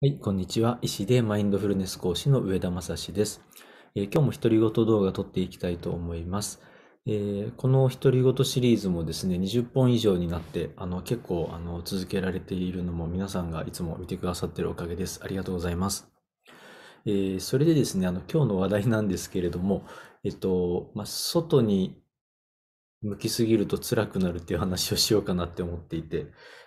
はい、こんにちは。医師でマインドフルネス講師の上田正史です、えー、今日も独り言動画撮っていきたいと思います。えー、この独り言シリーズもですね、20本以上になって、あの結構あの続けられているのも皆さんがいつも見てくださっているおかげです。ありがとうございます。えー、それでですね、あの今日の話題なんですけれども、えっと、まあ、外に向きすぎると辛くなるっていう話をしようかなって思っていて、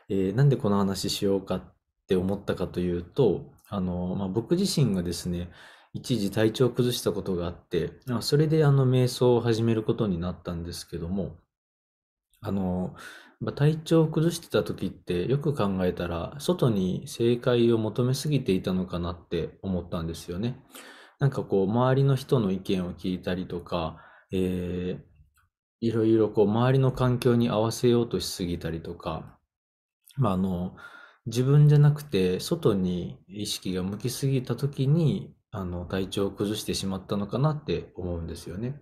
えなんでこの話しようかってって思ったかというと、あの、まあ、僕自身がですね、一時体調を崩したことがあって、それであの瞑想を始めることになったんですけども、あの、まあ、体調を崩してた時ってよく考えたら、外に正解を求めすぎていたのかなって思ったんですよね。なんかこう、周りの人の意見を聞いたりとか、えー、いろいろこう、周りの環境に合わせようとしすぎたりとか、まあ、あの、自分じゃなくて、外に意識が向きすぎた時に、あの、体調を崩してしまったのかなって思うんですよね。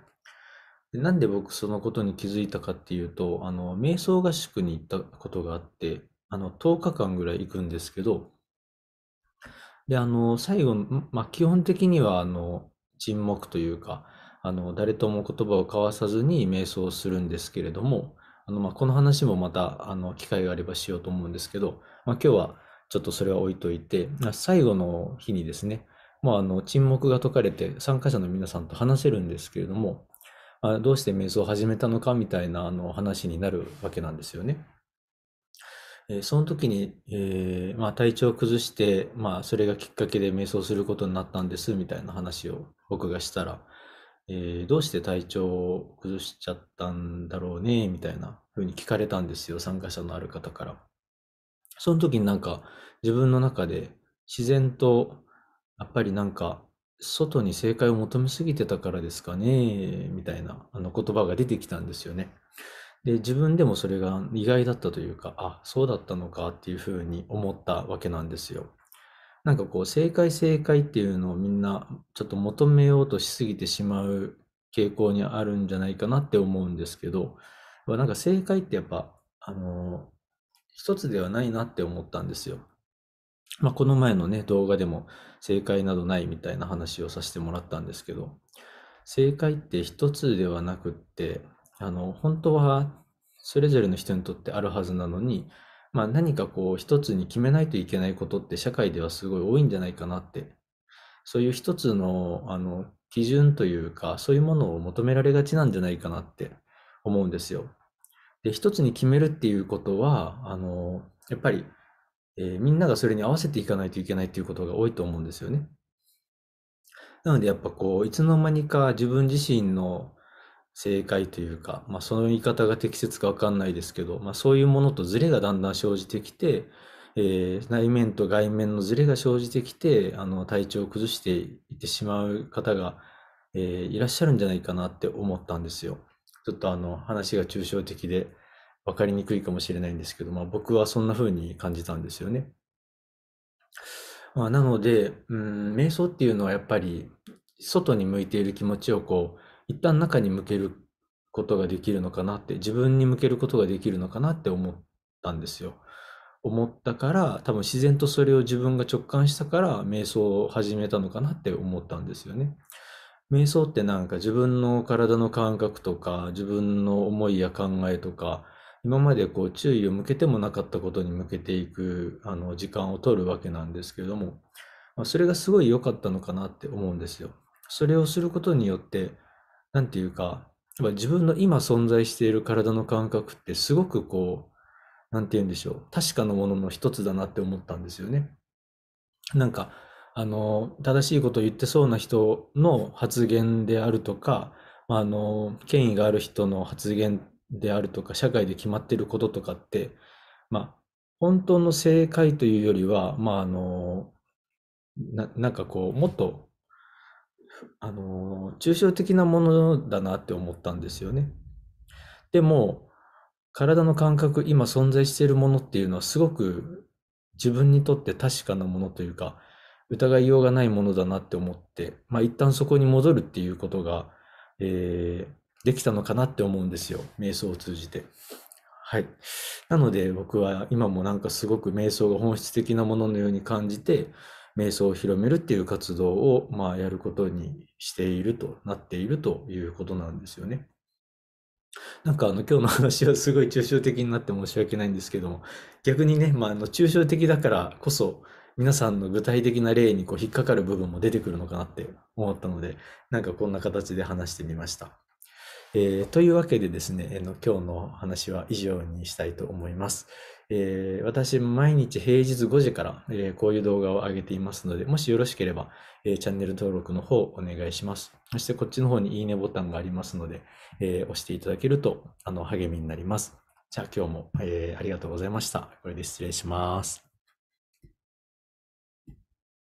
でなんで僕そのことに気づいたかっていうと、あの、瞑想合宿に行ったことがあって、あの、10日間ぐらい行くんですけど、で、あの、最後、まあ、基本的には、あの、沈黙というか、あの、誰とも言葉を交わさずに瞑想するんですけれども、あのまあこの話もまたあの機会があればしようと思うんですけど、まあ、今日はちょっとそれは置いといて、最後の日にですね、まあ、あの沈黙が解かれて参加者の皆さんと話せるんですけれども、まあ、どうして瞑想を始めたのかみたいなあの話になるわけなんですよね。えその時に、えー、まあ、体調を崩して、まあ、それがきっかけで瞑想することになったんですみたいな話を僕がしたら、えー、どうして体調を崩しちゃったんだろうね、みたいな風に聞かれたんですよ、参加者のある方から。その時になんか自分の中で自然と、やっぱりなんか、外に正解を求めすぎてたからですかね、みたいなあの言葉が出てきたんですよね。で、自分でもそれが意外だったというか、あ、そうだったのかっていうふうに思ったわけなんですよ。なんかこう、正解正解っていうのをみんなちょっと求めようとしすぎてしまう傾向にあるんじゃないかなって思うんですけど、なんか正解ってやっぱ、あの、一つではないなって思ったんですよ。まあ、この前のね、動画でも正解などないみたいな話をさせてもらったんですけど、正解って一つではなくって、あの、本当はそれぞれの人にとってあるはずなのに、まあ、何かこう一つに決めないといけないことって社会ではすごい多いんじゃないかなってそういう一つのあの基準というかそういうものを求められがちなんじゃないかなって思うんですよ。で一つに決めるっていうことはあのやっぱり、えー、みんながそれに合わせていかないといけないっていうことが多いと思うんですよね。なのでやっぱこういつの間にか自分自身の正解というか、まあ、その言い方が適切か分かんないですけど、まあ、そういうものとズレがだんだん生じてきて、えー、内面と外面のズレが生じてきてあの体調を崩していってしまう方が、えー、いらっしゃるんじゃないかなって思ったんですよ。ちょっとあの話が抽象的で分かりにくいかもしれないんですけど、まあ、僕はそんな風に感じたんですよね。まあ、なので、うん、瞑想っていうのはやっぱり外に向いている気持ちをこう一旦中に向けることができるのかなって、自分に向けることができるのかなって思ったんですよ。思ったから、多分自然とそれを自分が直感したから、瞑想を始めたのかなって思ったんですよね。瞑想ってなんか自分の体の感覚とか、自分の思いや考えとか、今までこう注意を向けてもなかったことに向けていくあの時間を取るわけなんですけれども、それがすごい良かったのかなって思うんですよ。それをすることによって、なんていうか、やっぱ自分の今存在している体の感覚ってすごくこう、なんて言うんでしょう、確かなものの一つだなって思ったんですよね。なんか、あの、正しいことを言ってそうな人の発言であるとか、あの、権威がある人の発言であるとか、社会で決まってることとかって、まあ、本当の正解というよりは、まあ、あの、ななんかこう、もっとあの、抽象的なものだなって思ったんですよね。でも、体の感覚、今存在しているものっていうのはすごく自分にとって確かなものというか、疑いようがないものだなって思って、まあ一旦そこに戻るっていうことが、えー、できたのかなって思うんですよ。瞑想を通じて。はい。なので僕は今もなんかすごく瞑想が本質的なもののように感じて、瞑想を広めるっていう活動を、まあ、やることにしているとなっているということなんですよね。なんかあの今日の話はすごい抽象的になって申し訳ないんですけども逆にね、まあ、あの抽象的だからこそ皆さんの具体的な例にこう引っかかる部分も出てくるのかなって思ったのでなんかこんな形で話してみました。えー、というわけでですね、えー、の今日の話は以上にしたいと思います。えー、私、毎日平日5時から、えー、こういう動画を上げていますので、もしよろしければ、えー、チャンネル登録の方お願いします。そしてこっちの方にいいねボタンがありますので、え押していただけるとあの励みになります。じゃあ今日も、えありがとうございました。これで失礼します。